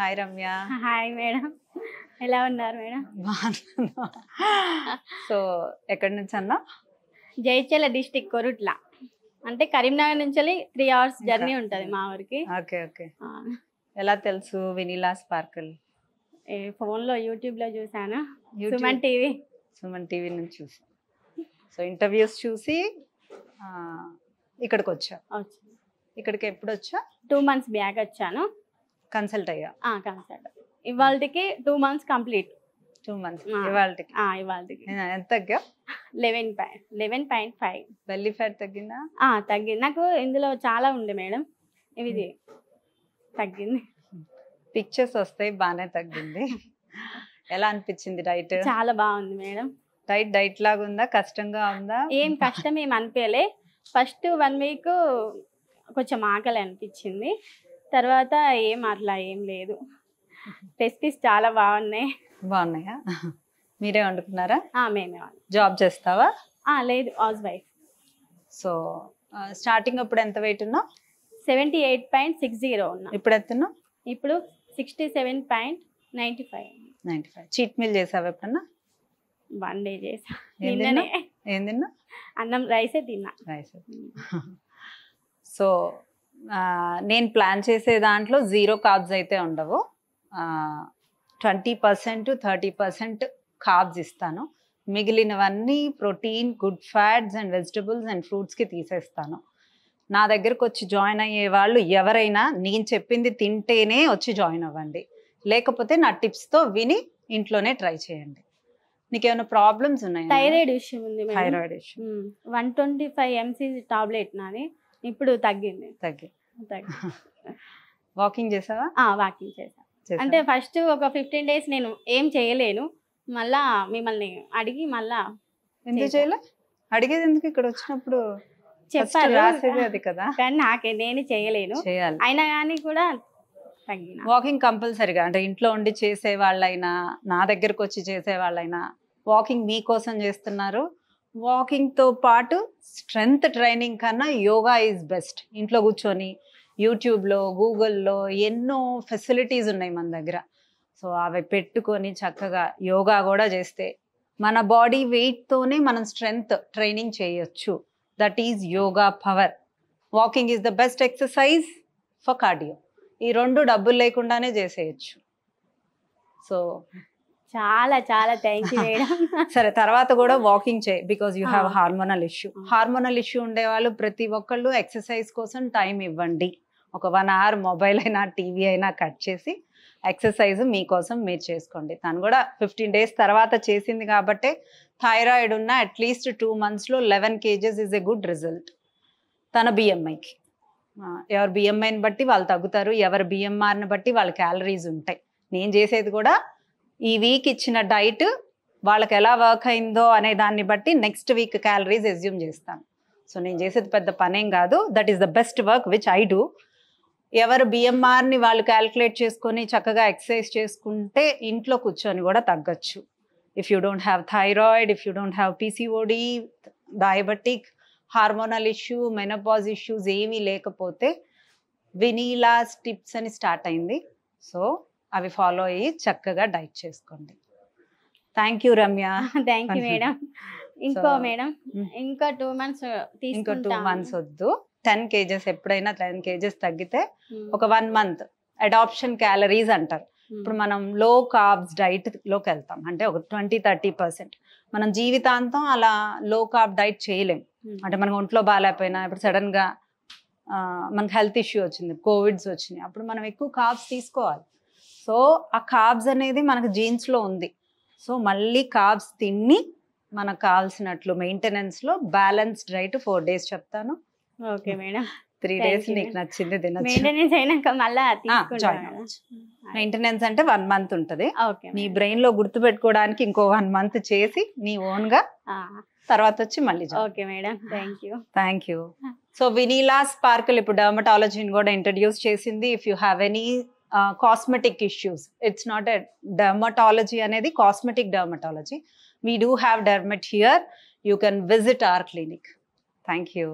hi Ramya hi madam ఎలా ఉన్నారు madam బాగున్నా సో ఎక్కడి నుంచి అన్నా జైచల డిస్టిక్ కొరుట్ల అంటే కరీంనగర్ నుంచి త్రీ అవర్స్ జర్నీ ఉంటుంది మా ఊరికి ఓకే ఓకే ఎలా తెలుసు వెనీలా స్పార్కిల్ ఫోన్ లో యూట్యూబ్ లో చూసాను సుమన్ టీవీ సుమన్ టీవీ నుంచి చూసి సో ఇంటర్వ్యూస్ చూసి ఇక్కడికి వచ్చా ఇక్కడికి ఎప్పుడు వచ్చా టూ మంత్స్ బ్యాక్ వచ్చాను కన్సల్ట్ అయ్యా కన్సల్ట్ ఇవాళకి two months complete two months ఇవాళకి ఇవాళకి ఎంత తగ్గా eleven point eleven point five belly fat తగ్గిందా తగ్గింది నాకు ఇందులో చాలా ఉంది మేడం ఇది తగ్గింది పిక్చర్స్ వస్తాయి బాగానే తగ్గింది ఎలా అనిపించింది డైట్ చాలా బాగుంది మేడం డైట్ డైట్ లాగా ఉందా కష్టంగా ఉందా ఏం కష్టం ఏం అనిపించలే ఫస్ట్ వన్ వీక్ కొంచెం ఆకలి అనిపించింది తర్వాత ఏం అట్లా ఏం లేదు రెసిపీస్ చాలా బాగున్నాయి బాగున్నాయా మీరే వండుకున్నారా మేమే జాబ్ చేస్తావా లేదు హౌస్ వైఫ్ సో స్టార్టింగ్ అప్పుడు ఎంత వెయిట్ ఉన్నా seventy eight point six zero ఉన్నా ఇప్పుడు ఎత్తున్నా ఇప్పుడు sixty seven point ninety five ninety five cheat meal చేసావా ఎప్పుడన్నా వన్ డే చేసా ఏం తిన్నా అన్నం రైసే తిన్నా రైస్ సో నేను ప్లాన్ చేసే దాంట్లో జీరో కార్బ్స్ అయితే ఉండవు twenty percent thirty percent carbs ఇస్తాను మిగిలినవన్నీ protein good fats and vegetables and ఫ్రూట్స్కి తీసేస్తాను నా దగ్గరకు వచ్చి జాయిన్ అయ్యే వాళ్ళు ఎవరైనా నేను చెప్పింది తింటేనే వచ్చి జాయిన్ అవ్వండి లేకపోతే నా టిప్స్తో విని ఇంట్లోనే ట్రై చేయండి నీకేమైనా ప్రాబ్లమ్స్ ఉన్నాయి థైరాయిడ్ ఇష్యూ ఉంది thyroid issue one twenty five MC tablet నాది ఇప్పుడు తగ్గింది తగ్గి వాకింగ్ చేసావా వాకింగ్ చేసా అంటే ఫస్ట్ ఒక ఫిఫ్టీన్ డేస్ నేను ఏం చేయలేను మళ్ళా మిమ్మల్ని అడిగి మళ్ళా ఎందుకు చేయలే అడిగేది ఎందుకు ఇక్కడ వచ్చినప్పుడు చెప్పాలి కదా కానీ నాకే నేను చేయలేను అయినా కానీ కూడా తగ్గిన వాకింగ్ కంపల్సరీగా అంటే ఇంట్లో ఉండి చేసే వాళ్ళైనా నా దగ్గరకు వచ్చి చేసే వాళ్ళైనా వాకింగ్ మీకోసం చేస్తున్నారు వాకింగ్తో పాటు స్ట్రెంగ్త్ ట్రైనింగ్ కన్నా యోగా ఈజ్ బెస్ట్ ఇంట్లో కూర్చొని యూట్యూబ్లో గూగుల్లో ఎన్నో ఫెసిలిటీస్ ఉన్నాయి మన దగ్గర సో అవి పెట్టుకొని చక్కగా యోగా కూడా చేస్తే మన బాడీ వెయిట్తోనే మనం స్ట్రెంగ్త్ ట్రైనింగ్ చేయొచ్చు that is yoga power walking is the best exercise for cardio ఈ రెండు డబ్బులు లేకుండానే చేసేయచ్చు సో చాలా చాలా థ్యాంక్ యూ మేడం సరే తర్వాత కూడా వాకింగ్ చేయి because you have hormonal issue hormonal issue ఉండేవాళ్ళు ప్రతి ఒక్కళ్ళు ఎక్సర్సైజ్ కోసం టైం ఇవ్వండి ఒక వన్ అవర్ మొబైల్ అయినా టీవీ అయినా కట్ చేసి ఎక్సర్సైజ్ మీకోసం మీరు చేసుకోండి తను కూడా ఫిఫ్టీన్ డేస్ తర్వాత చేసింది కాబట్టి థైరాయిడ్ ఉన్న అట్లీస్ట్ టూ మంత్స్లో eleven kgs is a good result తన బిఎంఐకి ఎవరి బిఎంఐని బట్టి వాళ్ళు తగ్గుతారు ఎవరి బిఎంఆర్ని బట్టి వాళ్ళ క్యాలరీస్ ఉంటాయి నేను చేసేది కూడా ఈ వీక్ ఇచ్చిన డైట్ వాళ్ళకి ఎలా వర్క్ అయిందో అనే దాన్ని బట్టి నెక్స్ట్ వీక్ క్యాలరీస్ ఎజ్యూమ్ చేస్తాను సో నేను చేసేది పెద్ద పనేం కాదు that is the best work which I do ఎవరు బిఎంఆర్ని వాళ్ళు క్యాల్కులేట్ చేసుకొని చక్కగా ఎక్సర్సైజ్ చేసుకుంటే ఇంట్లో కూర్చొని కూడా తగ్గచ్చు if you don't have thyroid if you don't have PCOD diabetic hormonal issue menopause issues ఏమీ లేకపోతే వినీలా స్టిప్స్ అని స్టార్ట్ అయింది సో అవి ఫాలో అయ్యి చక్కగా డైట్ చేసుకోండి thank you Ramya thank you madam ఇంకో మేడం ఇంకా టూ మంత్స్ ఇంకో టూ మంత్స్ వద్దు టెన్ కేజెస్ ఎప్పుడైనా టెన్ కేజెస్ తగ్గితే ఒక వన్ మంత్ అడాప్షన్ క్యాలరీస్ అంటారు ఇప్పుడు మనం లో కార్బ్స్ డైట్ లోకి వెళ్తాం అంటే ఒక ట్వంటీ థర్టీ పర్సెంట్ మనం జీవితాంతం అలా లో కార్బ్ డైట్ చేయలేం అంటే మనకు ఒంట్లో బాగాలేకపోయినా ఇప్పుడు సడన్ గా మనకు హెల్త్ ఇష్యూ వచ్చింది కోవిడ్స్ వచ్చినాయి అప్పుడు మనం ఎక్కువ కార్బ్స్ తీసుకోవాలి సో ఆ కాబ్స్ అనేది మనకు జీన్స్లో ఉంది సో మళ్ళీ కాబ్స్ తిని మనకు కావాల్సినట్లు మెయింటెనెన్స్లో బ్యాలెన్స్ డైట్ ఫోర్ డేస్ చెప్తాను ఓకే మేడం త్రీ డేస్ నీకు నచ్చింది మెయింటెనెన్స్ అంటే వన్ మంత్ ఉంటది నీ బ్రెయిన్ లో గుర్తు పెట్టుకోవడానికి ఇంకో వన్ మంత్ చేసి నీ ఓన్ గా తర్వాత వచ్చి మళ్ళీ okay madam thank you thank you so Vineela sparkle ఇప్పుడు డర్మటాలజీని కూడా ఇంట్రడ్యూస్ చేసింది if you have any cosmetic issues it's not a dermatology అనేది cosmetic dermatology we do have dermat here you can visit our clinic thank you